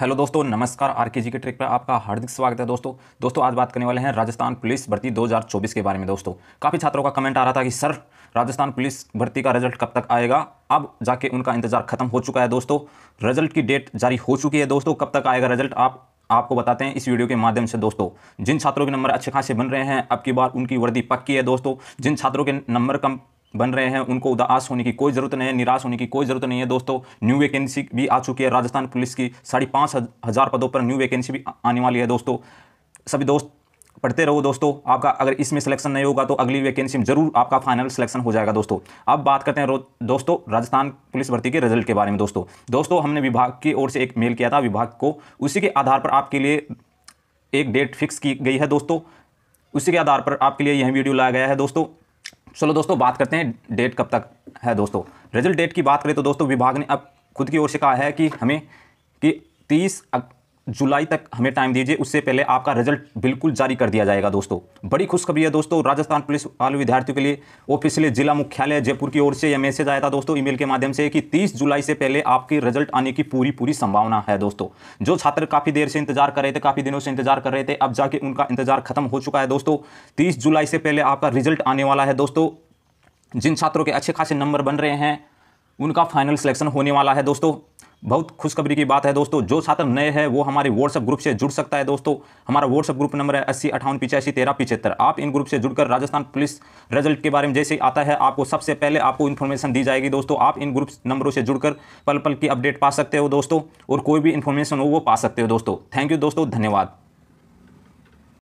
hello दोस्तों नमस्कार are के जी के पर आपका हार्दिक स्वागत है दोस्तों दोस्तों आज बात करने वाले हैं राजस्थान पुलिस भर्ती 2024 के बारे में दोस्तों काफ़ी छात्रों का कमेंट आ रहा था कि सर राजस्थान पुलिस भर्ती का रिजल्ट कब तक आएगा अब जाके उनका इंतजार खत्म हो चुका है दोस्तों रिजल्ट की डेट जारी हो चुकी है दोस्तों कब तक आएगा रिजल्ट आप आपको बताते हैं इस वीडियो के माध्यम से दोस्तों जिन छात्रों के नंबर अच्छे खासे बन रहे हैं अब की बार उनकी वर्दी पक्की है दोस्तों जिन छात्रों के नंबर कम बन रहे हैं उनको उदास होने की कोई ज़रूरत नहीं है निराश होने की कोई ज़रूरत नहीं है दोस्तों न्यू वैकेंसी भी आ चुकी है राजस्थान पुलिस की साढ़े पाँच हज़ार पदों पर न्यू वैकेंसी भी आने वाली है दोस्तों सभी दोस्त पढ़ते रहो दोस्तों आपका अगर इसमें सिलेक्शन नहीं होगा तो अगली वैकेंसी में जरूर आपका फाइनल सिलेक्शन हो जाएगा दोस्तों अब बात करते हैं दोस्तों राजस्थान पुलिस भर्ती के रिजल्ट के बारे में दोस्तों दोस्तों हमने विभाग की ओर से एक मेल किया था विभाग को उसी के आधार पर आपके लिए एक डेट फिक्स की गई है दोस्तों उसी के आधार पर आपके लिए यह वीडियो लाया गया है दोस्तों चलो दोस्तों बात करते हैं डेट कब तक है दोस्तों रिजल्ट डेट की बात करें तो दोस्तों विभाग ने अब खुद की ओर से कहा है कि हमें कि तीस जुलाई तक हमें टाइम दीजिए उससे पहले आपका रिजल्ट बिल्कुल जारी कर दिया जाएगा दोस्तों बड़ी खुशखबरी है दोस्तों राजस्थान पुलिस वाले विद्यार्थियों के लिए ऑफिसियली जिला मुख्यालय जयपुर की ओर से यह मैसेज आया था दोस्तों ईमेल के माध्यम से कि 30 जुलाई से पहले आपके रिजल्ट आने की पूरी पूरी संभावना है दोस्तों जो छात्र काफ़ी देर से इंतजार कर रहे थे काफ़ी दिनों से इंतजार कर रहे थे अब जाके उनका इंतजार खत्म हो चुका है दोस्तों तीस जुलाई से पहले आपका रिजल्ट आने वाला है दोस्तों जिन छात्रों के अच्छे खासे नंबर बन रहे हैं उनका फाइनल सिलेक्शन होने वाला है दोस्तों बहुत खुशखबरी की बात है दोस्तों जो छात्र नए हैं वो हमारे व्हाट्सएप ग्रुप से जुड़ सकता है दोस्तों हमारा व्हाट्सएप ग्रुप नंबर है अस्सी अठावन पिचासी तेरह पिछहत्तर आप इन ग्रुप से जुड़कर राजस्थान पुलिस रिजल्ट के बारे में जैसे आता है आपको सबसे पहले आपको इन्फॉर्मेशन दी जाएगी दोस्तों आप इन ग्रुप नंबरों से जुड़कर पल पल की अपडेट पा सकते हो दोस्तों और कोई भी इन्फॉर्मेशन हो वो पा सकते हो दोस्तों थैंक यू दोस्तों धन्यवाद